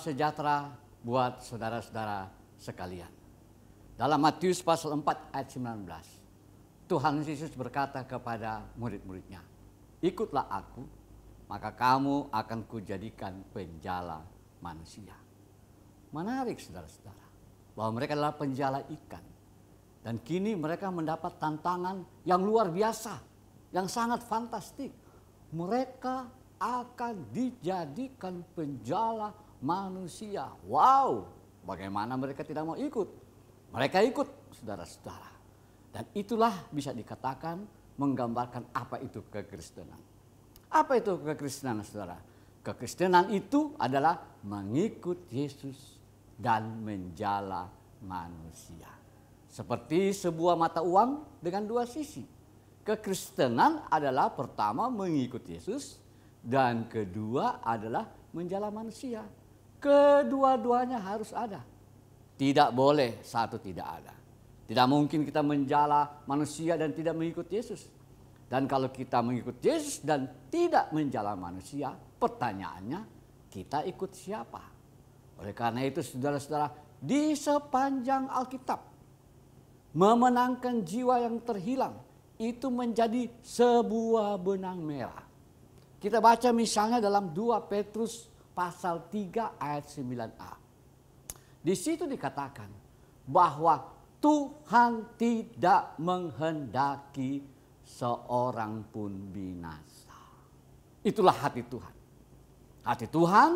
sejahtera buat saudara-saudara sekalian. Dalam Matius pasal 4 ayat 19, Tuhan Yesus berkata kepada murid-muridnya, Ikutlah aku, maka kamu akan kujadikan penjala manusia. Menarik saudara-saudara, bahwa mereka adalah penjala ikan. Dan kini mereka mendapat tantangan yang luar biasa, yang sangat fantastik. Mereka akan dijadikan penjala manusia manusia. Wow, bagaimana mereka tidak mau ikut? Mereka ikut, saudara-saudara. Dan itulah bisa dikatakan menggambarkan apa itu kekristenan. Apa itu kekristenan, saudara? Kekristenan itu adalah mengikut Yesus dan menjala manusia. Seperti sebuah mata uang dengan dua sisi. Kekristenan adalah pertama mengikut Yesus dan kedua adalah menjala manusia. Kedua-duanya harus ada. Tidak boleh satu tidak ada. Tidak mungkin kita menjala manusia dan tidak mengikut Yesus. Dan kalau kita mengikut Yesus dan tidak menjala manusia, pertanyaannya kita ikut siapa? Oleh karena itu saudara-saudara, di sepanjang Alkitab memenangkan jiwa yang terhilang itu menjadi sebuah benang merah. Kita baca misalnya dalam 2 Petrus pasal 3 ayat 9a. Di situ dikatakan bahwa Tuhan tidak menghendaki seorang pun binasa. Itulah hati Tuhan. Hati Tuhan,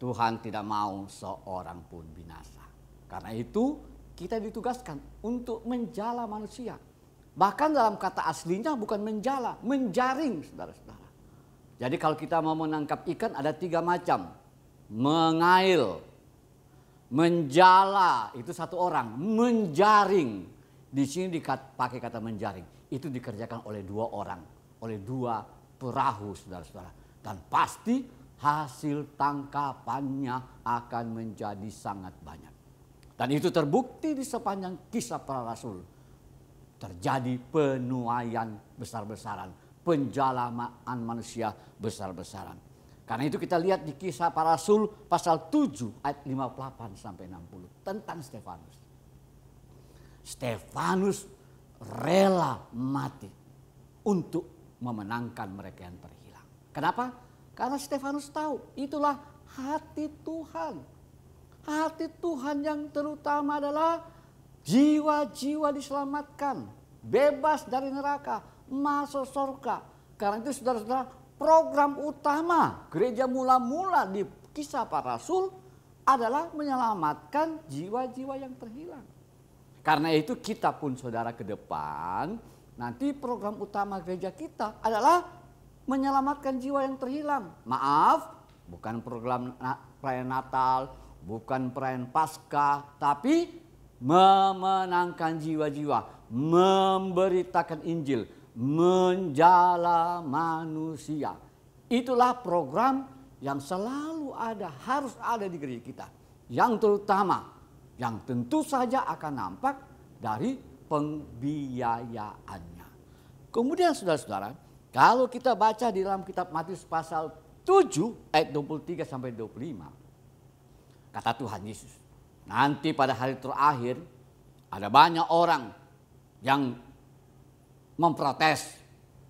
Tuhan tidak mau seorang pun binasa. Karena itu kita ditugaskan untuk menjala manusia. Bahkan dalam kata aslinya bukan menjala, menjaring saudara-saudara. Jadi kalau kita mau menangkap ikan ada tiga macam. Mengail, menjala itu satu orang, menjaring. Di sini pakai kata menjaring. Itu dikerjakan oleh dua orang, oleh dua perahu saudara-saudara. Dan pasti hasil tangkapannya akan menjadi sangat banyak. Dan itu terbukti di sepanjang kisah para rasul. Terjadi penuaian besar-besaran penjalamaan manusia besar-besaran. Karena itu kita lihat di kisah para rasul pasal 7 ayat 58 sampai 60 tentang Stefanus. Stefanus rela mati untuk memenangkan mereka yang terhilang. Kenapa? Karena Stefanus tahu itulah hati Tuhan. Hati Tuhan yang terutama adalah jiwa-jiwa diselamatkan, bebas dari neraka, masuk surga. Karena itu saudara-saudara program utama gereja mula-mula di kisah para rasul adalah menyelamatkan jiwa-jiwa yang terhilang. Karena itu kita pun saudara ke depan nanti program utama gereja kita adalah menyelamatkan jiwa yang terhilang. Maaf, bukan program perayaan Natal, bukan perayaan Pasca, tapi memenangkan jiwa-jiwa, memberitakan Injil, menjala manusia. Itulah program yang selalu ada, harus ada di gereja kita. Yang terutama, yang tentu saja akan nampak dari pembiayaannya. Kemudian saudara-saudara, kalau kita baca di dalam kitab Matius pasal 7 ayat 23 sampai 25. Kata Tuhan Yesus, nanti pada hari terakhir ada banyak orang yang memprotes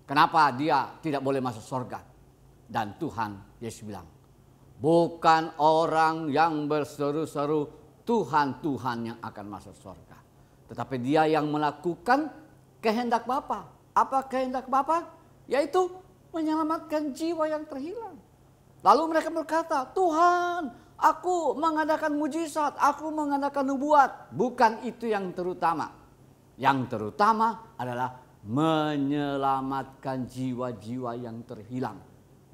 kenapa dia tidak boleh masuk surga. Dan Tuhan Yesus bilang, bukan orang yang berseru-seru Tuhan Tuhan yang akan masuk surga. Tetapi dia yang melakukan kehendak Bapa. Apa kehendak Bapa? Yaitu menyelamatkan jiwa yang terhilang. Lalu mereka berkata, Tuhan aku mengadakan mujizat, aku mengadakan nubuat. Bukan itu yang terutama. Yang terutama adalah menyelamatkan jiwa-jiwa yang terhilang.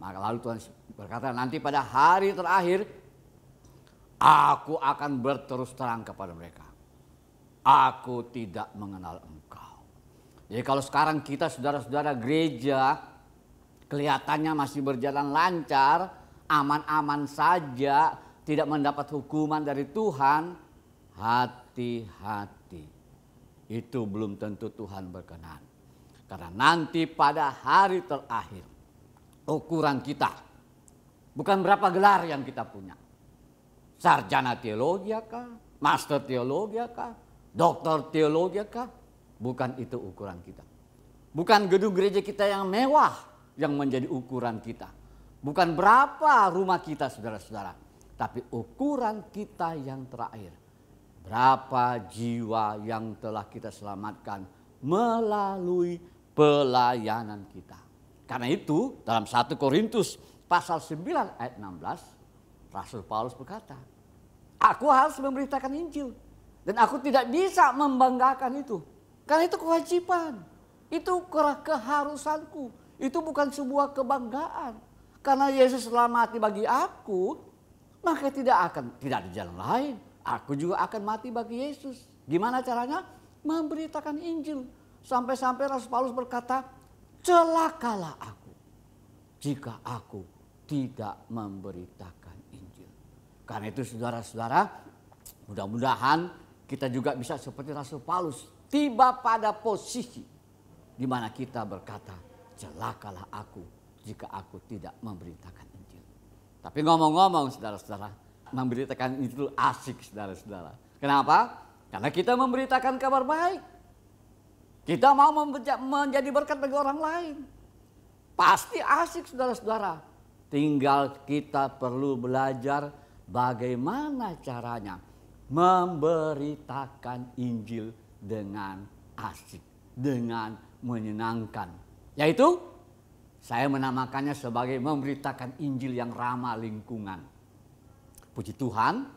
Maka lalu Tuhan berkata nanti pada hari terakhir aku akan berterus terang kepada mereka. Aku tidak mengenal engkau. Jadi kalau sekarang kita saudara-saudara gereja kelihatannya masih berjalan lancar, aman-aman saja, tidak mendapat hukuman dari Tuhan, hati-hati. Itu belum tentu Tuhan berkenan karena nanti pada hari terakhir ukuran kita bukan berapa gelar yang kita punya. Sarjana teologi kah? Master teologi kah? Dokter teologi kah? Bukan itu ukuran kita. Bukan gedung gereja kita yang mewah yang menjadi ukuran kita. Bukan berapa rumah kita saudara-saudara. Tapi ukuran kita yang terakhir. Berapa jiwa yang telah kita selamatkan melalui pelayanan kita. Karena itu dalam 1 Korintus pasal 9 ayat 16 Rasul Paulus berkata, aku harus memberitakan Injil dan aku tidak bisa membanggakan itu. Karena itu kewajiban, itu keharusanku, itu bukan sebuah kebanggaan. Karena Yesus telah mati bagi aku, maka tidak akan tidak ada jalan lain. Aku juga akan mati bagi Yesus. Gimana caranya? Memberitakan Injil Sampai-sampai Rasul Paulus berkata, celakalah aku jika aku tidak memberitakan Injil. Karena itu saudara-saudara, mudah-mudahan kita juga bisa seperti Rasul Paulus tiba pada posisi di mana kita berkata, celakalah aku jika aku tidak memberitakan Injil. Tapi ngomong-ngomong saudara-saudara, memberitakan Injil asik saudara-saudara. Kenapa? Karena kita memberitakan kabar baik. Kita mau menjadi berkat bagi orang lain. Pasti asik saudara-saudara. Tinggal kita perlu belajar bagaimana caranya memberitakan Injil dengan asik, dengan menyenangkan. Yaitu saya menamakannya sebagai memberitakan Injil yang ramah lingkungan. Puji Tuhan,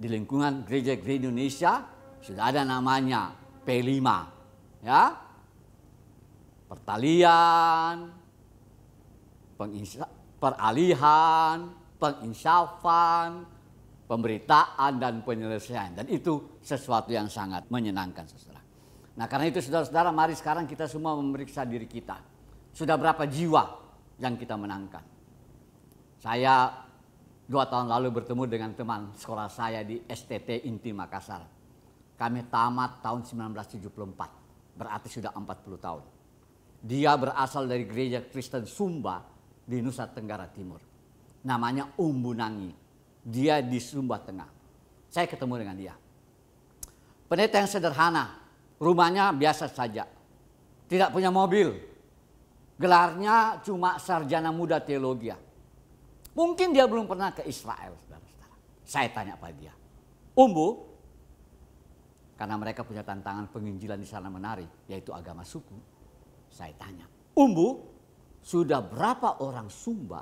di lingkungan gereja-gereja Indonesia sudah ada namanya P5 ya pertalian, peralihan, penginsafan, pemberitaan dan penyelesaian. Dan itu sesuatu yang sangat menyenangkan saudara. Nah karena itu saudara-saudara mari sekarang kita semua memeriksa diri kita. Sudah berapa jiwa yang kita menangkan. Saya dua tahun lalu bertemu dengan teman sekolah saya di STT Inti Makassar. Kami tamat tahun 1974 berarti sudah 40 tahun. Dia berasal dari gereja Kristen Sumba di Nusa Tenggara Timur. Namanya Umbu Nangi. Dia di Sumba Tengah. Saya ketemu dengan dia. Pendeta yang sederhana, rumahnya biasa saja. Tidak punya mobil. Gelarnya cuma sarjana muda teologi. Mungkin dia belum pernah ke Israel, Saya tanya pada dia, Umbu, karena mereka punya tantangan penginjilan di sana menarik, yaitu agama suku. Saya tanya, Umbu, sudah berapa orang Sumba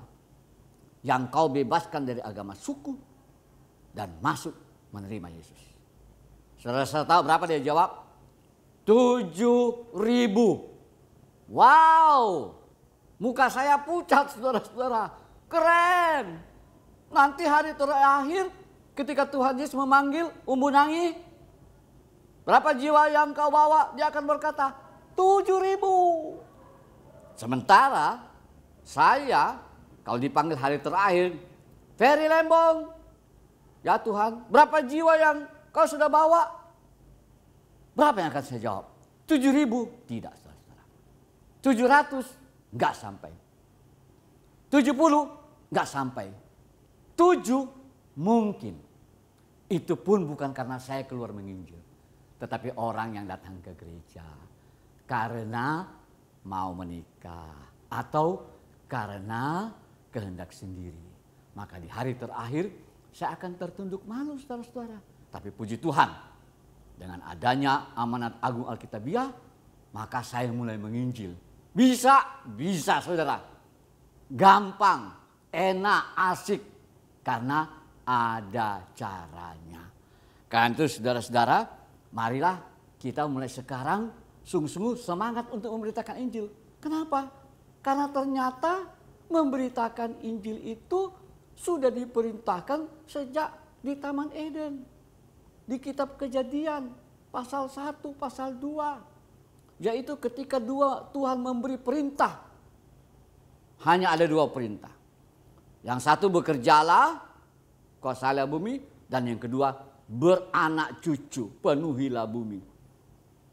yang kau bebaskan dari agama suku dan masuk menerima Yesus? saudara saya tahu berapa dia jawab? Tujuh ribu. Wow, muka saya pucat saudara-saudara. Keren. Nanti hari terakhir ketika Tuhan Yesus memanggil Umbu nangis. Berapa jiwa yang kau bawa? Dia akan berkata, tujuh ribu. Sementara saya, kalau dipanggil hari terakhir, Ferry Lembong, ya Tuhan, berapa jiwa yang kau sudah bawa? Berapa yang akan saya jawab? Tujuh ribu? Tidak, saudara-saudara. Tujuh ratus? Enggak sampai. Tujuh puluh? Enggak sampai. Tujuh? Mungkin. Itu pun bukan karena saya keluar menginjil tetapi orang yang datang ke gereja karena mau menikah atau karena kehendak sendiri. Maka di hari terakhir saya akan tertunduk malu saudara-saudara. Tapi puji Tuhan dengan adanya amanat agung Alkitabiah maka saya mulai menginjil. Bisa, bisa saudara. Gampang, enak, asik. Karena ada caranya. Kan itu saudara-saudara Marilah kita mulai sekarang sungguh-sungguh semangat untuk memberitakan Injil. Kenapa? Karena ternyata memberitakan Injil itu sudah diperintahkan sejak di Taman Eden. Di kitab kejadian pasal 1, pasal 2. Yaitu ketika dua Tuhan memberi perintah. Hanya ada dua perintah. Yang satu bekerjalah, kuasa bumi. Dan yang kedua beranak cucu, penuhilah bumi.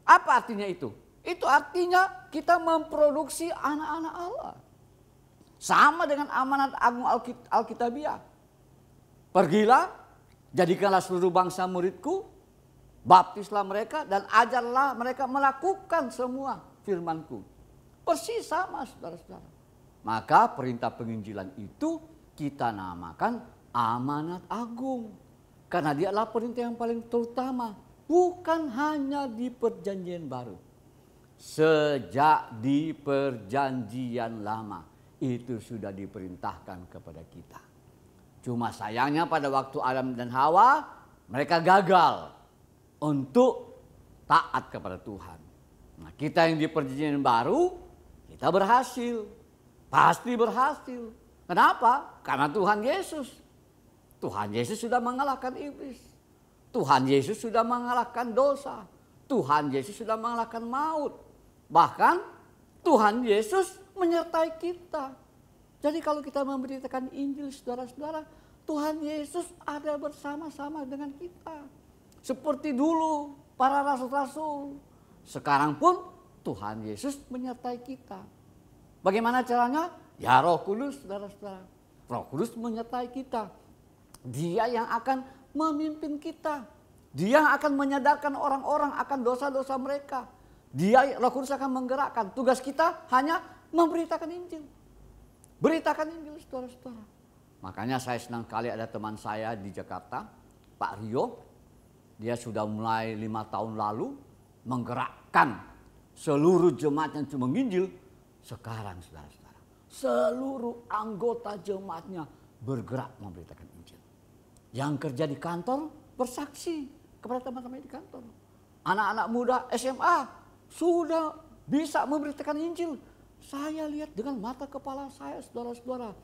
Apa artinya itu? Itu artinya kita memproduksi anak-anak Allah. Sama dengan amanat agung Alkitabiah. Pergilah, jadikanlah seluruh bangsa muridku, baptislah mereka dan ajarlah mereka melakukan semua firmanku. Persis sama saudara-saudara. Maka perintah penginjilan itu kita namakan amanat agung. Karena dia adalah perintah yang paling terutama. Bukan hanya di perjanjian baru. Sejak di perjanjian lama. Itu sudah diperintahkan kepada kita. Cuma sayangnya pada waktu Adam dan Hawa mereka gagal untuk taat kepada Tuhan. Nah kita yang di perjanjian baru kita berhasil. Pasti berhasil. Kenapa? Karena Tuhan Yesus Tuhan Yesus sudah mengalahkan iblis. Tuhan Yesus sudah mengalahkan dosa. Tuhan Yesus sudah mengalahkan maut. Bahkan Tuhan Yesus menyertai kita. Jadi kalau kita memberitakan Injil saudara-saudara, Tuhan Yesus ada bersama-sama dengan kita. Seperti dulu para rasul-rasul. Sekarang pun Tuhan Yesus menyertai kita. Bagaimana caranya? Ya roh kudus saudara-saudara. Roh kudus menyertai kita dia yang akan memimpin kita. Dia yang akan menyadarkan orang-orang akan dosa-dosa mereka. Dia Roh Kudus akan menggerakkan. Tugas kita hanya memberitakan Injil. Beritakan Injil saudara-saudara. Makanya saya senang sekali ada teman saya di Jakarta, Pak Rio. Dia sudah mulai lima tahun lalu menggerakkan seluruh jemaatnya untuk menginjil. Sekarang saudara-saudara, seluruh anggota jemaatnya bergerak memberitakan yang kerja di kantor bersaksi kepada teman-teman di kantor. Anak-anak muda SMA sudah bisa memberitakan Injil. Saya lihat dengan mata kepala saya saudara-saudara.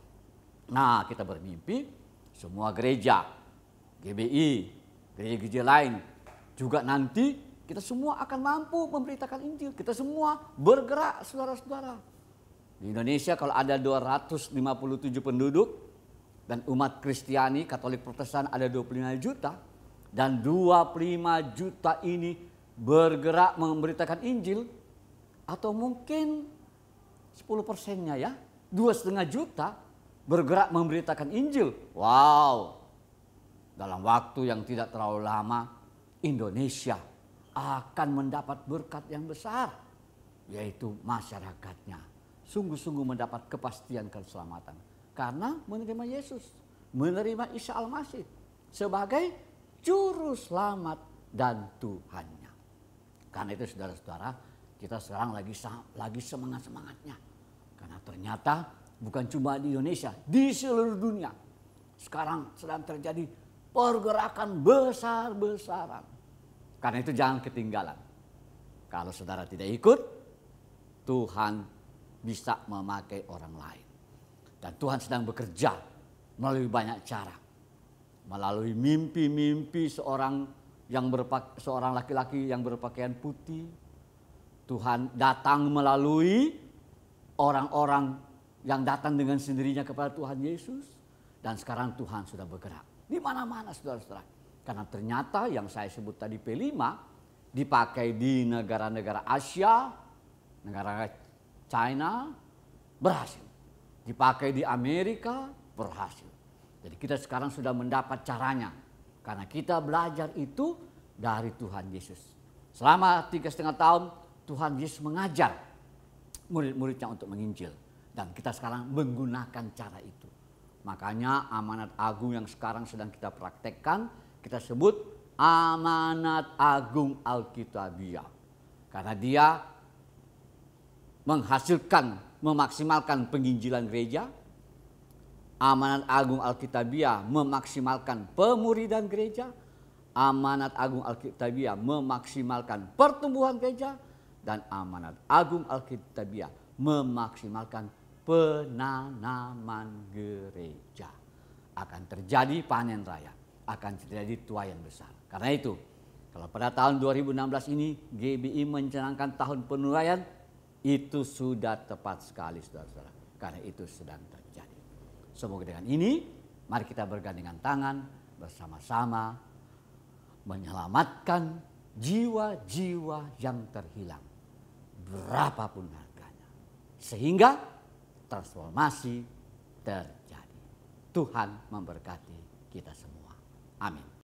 Nah kita bermimpi semua gereja, GBI, gereja-gereja lain juga nanti kita semua akan mampu memberitakan Injil. Kita semua bergerak saudara-saudara. Di Indonesia kalau ada 257 penduduk, dan umat Kristiani Katolik Protestan ada 25 juta. Dan 25 juta ini bergerak memberitakan Injil. Atau mungkin 10 persennya ya. Dua setengah juta bergerak memberitakan Injil. Wow. Dalam waktu yang tidak terlalu lama Indonesia akan mendapat berkat yang besar, yaitu masyarakatnya sungguh-sungguh mendapat kepastian keselamatan. Karena menerima Yesus, menerima Isa Al-Masih sebagai juru selamat dan Tuhannya. Karena itu saudara-saudara, kita sekarang lagi lagi semangat-semangatnya. Karena ternyata bukan cuma di Indonesia, di seluruh dunia. Sekarang sedang terjadi pergerakan besar-besaran. Karena itu jangan ketinggalan. Kalau saudara tidak ikut, Tuhan bisa memakai orang lain. Dan Tuhan sedang bekerja melalui banyak cara. Melalui mimpi-mimpi seorang yang seorang laki-laki yang berpakaian putih. Tuhan datang melalui orang-orang yang datang dengan sendirinya kepada Tuhan Yesus. Dan sekarang Tuhan sudah bergerak. Di mana-mana saudara-saudara. Karena ternyata yang saya sebut tadi P5 dipakai di negara-negara Asia, negara China berhasil dipakai di Amerika berhasil. Jadi kita sekarang sudah mendapat caranya. Karena kita belajar itu dari Tuhan Yesus. Selama tiga setengah tahun Tuhan Yesus mengajar murid-muridnya untuk menginjil. Dan kita sekarang menggunakan cara itu. Makanya amanat agung yang sekarang sedang kita praktekkan kita sebut amanat agung Alkitabiah. Karena dia menghasilkan memaksimalkan penginjilan gereja, amanat agung Alkitabiah memaksimalkan pemuridan gereja, amanat agung Alkitabiah memaksimalkan pertumbuhan gereja, dan amanat agung Alkitabiah memaksimalkan penanaman gereja. Akan terjadi panen raya, akan terjadi tuayan besar. Karena itu, kalau pada tahun 2016 ini GBI mencanangkan tahun penuraian itu sudah tepat sekali saudara-saudara. Karena itu sedang terjadi. Semoga dengan ini mari kita bergandengan tangan bersama-sama menyelamatkan jiwa-jiwa yang terhilang. Berapapun harganya. Sehingga transformasi terjadi. Tuhan memberkati kita semua. Amin.